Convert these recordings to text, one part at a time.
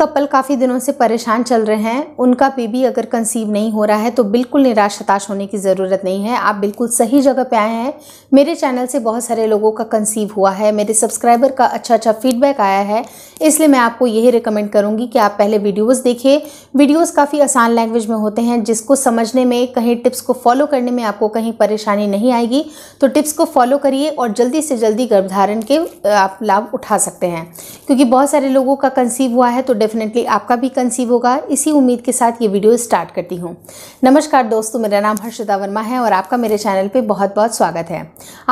couple काफ़ी दिनों से परेशान चल रहे हैं उनका बेबी अगर कंसीव नहीं हो रहा है तो बिल्कुल निराश हताश होने की ज़रूरत नहीं है आप बिल्कुल सही जगह पे आए हैं मेरे चैनल से बहुत सारे लोगों का कंसीव हुआ है मेरे सब्सक्राइबर का अच्छा अच्छा फीडबैक आया है इसलिए मैं आपको यही रिकमेंड करूँगी कि आप पहले वीडियोज़ देखें वीडियोज़ काफ़ी आसान लैंग्वेज में होते हैं जिसको समझने में कहीं टिप्स को फॉलो करने में आपको कहीं परेशानी नहीं आएगी तो टिप्स को फॉलो करिए और जल्दी से जल्दी गर्भधारण के आप लाभ उठा सकते हैं क्योंकि बहुत सारे लोगों का कंसीव हुआ है तो डेफिनेटली आपका भी कंसीव होगा इसी उम्मीद के साथ ये वीडियो स्टार्ट करती हूँ नमस्कार दोस्तों मेरा नाम हर्षिता वर्मा है और आपका मेरे चैनल पे बहुत बहुत स्वागत है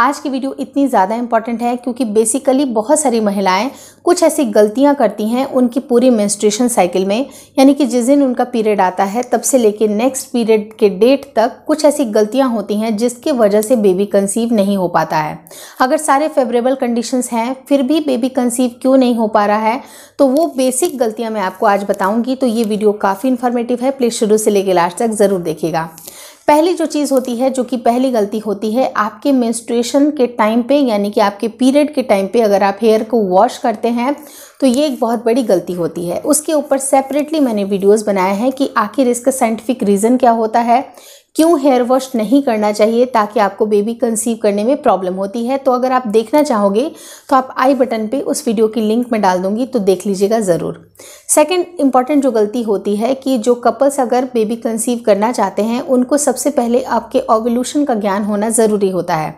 आज की वीडियो इतनी ज़्यादा इंपॉर्टेंट है क्योंकि बेसिकली बहुत सारी महिलाएं कुछ ऐसी गलतियाँ करती हैं उनकी पूरी मेन्स्ट्रेशन साइकिल में यानी कि जिस दिन उनका पीरियड आता है तब से लेकर नेक्स्ट पीरियड के डेट तक कुछ ऐसी गलतियाँ होती हैं जिसकी वजह से बेबी कंसीव नहीं हो पाता है अगर सारे फेवरेबल कंडीशंस हैं फिर भी बेबी कंसीव क्यों नहीं हो पा रहा है तो वो बेसिक गलतियाँ विधियाँ मैं आपको आज बताऊंगी तो ये वीडियो काफ़ी इन्फॉर्मेटिव है प्लीज़ शुरू से लेकर लास्ट तक ज़रूर देखिएगा पहली जो चीज़ होती है जो कि पहली गलती होती है आपके मेंस्ट्रुएशन के टाइम पे यानी कि आपके पीरियड के टाइम पे अगर आप हेयर को वॉश करते हैं तो ये एक बहुत बड़ी गलती होती है उसके ऊपर सेपरेटली मैंने वीडियोस बनाए हैं कि आखिर इसका साइंटिफिक रीज़न क्या होता है क्यों हेयर वॉश नहीं करना चाहिए ताकि आपको बेबी कंसीव करने में प्रॉब्लम होती है तो अगर आप देखना चाहोगे तो आप आई बटन पे उस वीडियो की लिंक में डाल दूंगी तो देख लीजिएगा ज़रूर सेकंड इम्पॉर्टेंट जो गलती होती है कि जो कपल्स अगर बेबी कंसीव करना चाहते हैं उनको सबसे पहले आपके ओवल्यूशन का ज्ञान होना ज़रूरी होता है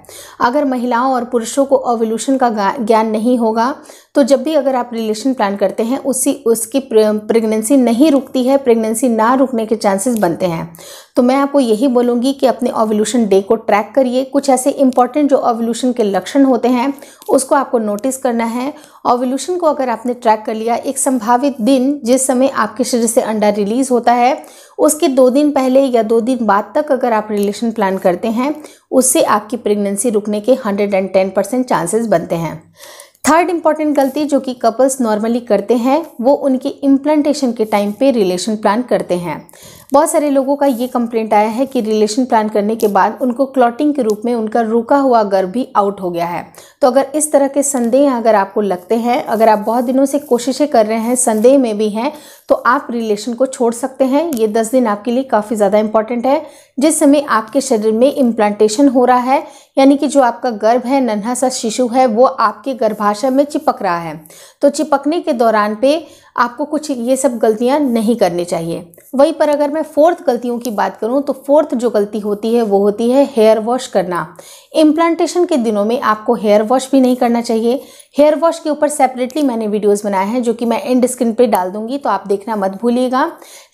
अगर महिलाओं और पुरुषों को ओवल्यूशन का ज्ञान नहीं होगा तो जब भी अगर आप रिलेशन प्लान करते हैं उसी उसकी प्रेगनेंसी नहीं रुकती है प्रेगनेंसी ना रुकने के चांसेस बनते हैं तो मैं आपको यही बोलूँगी कि अपने ओवल्यूशन डे को ट्रैक करिए कुछ ऐसे इंपॉर्टेंट जो ओवल्यूशन के लक्षण होते हैं उसको आपको नोटिस करना है ओवल्यूशन को अगर आपने ट्रैक कर लिया एक संभावित दिन जिस समय आपके शरीर से अंडा रिलीज़ होता है उसके दो दिन पहले या दो दिन बाद तक अगर आप रिलेशन प्लान करते हैं उससे आपकी प्रेगनेंसी रुकने के hundred and ten percent chances बनते हैं थर्ड इम्पॉर्टेंट गलती जो कि कपल्स नॉर्मली करते हैं वो उनके इम्प्लांटेशन के टाइम पे रिलेशन प्लान करते हैं बहुत सारे लोगों का ये कंप्लेंट आया है कि रिलेशन प्लान करने के बाद उनको क्लॉटिंग के रूप में उनका रुका हुआ गर्भ भी आउट हो गया है तो अगर इस तरह के संदेह अगर आपको लगते हैं अगर आप बहुत दिनों से कोशिशें कर रहे हैं संदेह में भी हैं तो आप रिलेशन को छोड़ सकते हैं ये दस दिन आपके लिए काफ़ी ज़्यादा इंपॉर्टेंट है जिस समय आपके शरीर में इम्प्लांटेशन हो रहा है यानी कि जो आपका गर्भ है नन्हा सा शिशु है वो आपके गर्भाशय में चिपक रहा है तो चिपकने के दौरान पे आपको कुछ ये सब गलतियाँ नहीं करनी चाहिए वहीं पर अगर मैं फोर्थ गलतियों की बात करूँ तो फोर्थ जो गलती होती है वो होती है हेयर वॉश करना इम्प्लांटेशन के दिनों में आपको हेयर वॉश भी नहीं करना चाहिए हेयर वॉश के ऊपर सेपरेटली मैंने वीडियोस बनाए हैं जो कि मैं एंड स्क्रीन पे डाल दूंगी तो आप देखना मत भूलिएगा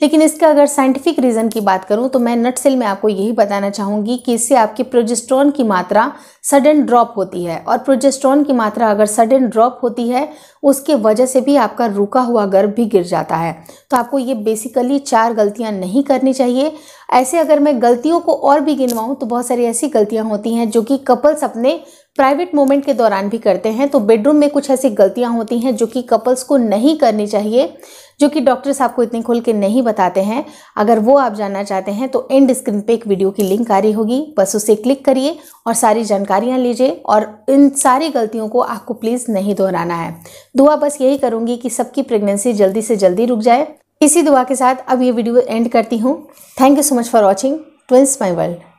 लेकिन इसका अगर साइंटिफिक रीज़न की बात करूं तो मैं नट सेल में आपको यही बताना चाहूँगी कि इससे आपके प्रोजेस्ट्रॉन की मात्रा सडन ड्रॉप होती है और प्रोजेस्ट्रॉन की मात्रा अगर सडन ड्रॉप होती है उसके वजह से भी आपका रुका हुआ गर्भ भी गिर जाता है तो आपको ये बेसिकली चार गलतियाँ नहीं करनी चाहिए ऐसे अगर मैं गलतियों को और भी गिनवाऊँ तो बहुत सारी ऐसी गलतियाँ होती हैं जो कि कपल्स अपने प्राइवेट मोमेंट के दौरान भी करते हैं तो बेडरूम में कुछ ऐसी गलतियाँ होती हैं जो कि कपल्स को नहीं करनी चाहिए जो कि डॉक्टर्स आपको इतने खुल के नहीं बताते हैं अगर वो आप जानना चाहते हैं तो एंड स्क्रीन पे एक वीडियो की लिंक आ रही होगी बस उसे क्लिक करिए और सारी जानकारियाँ लीजिए और इन सारी गलतियों को आपको प्लीज़ नहीं दोहराना है दुआ बस यही करूँगी कि सबकी प्रेगनेंसी जल्दी से जल्दी रुक जाए इसी दुआ के साथ अब ये वीडियो एंड करती हूँ thank you so much for watching twins my world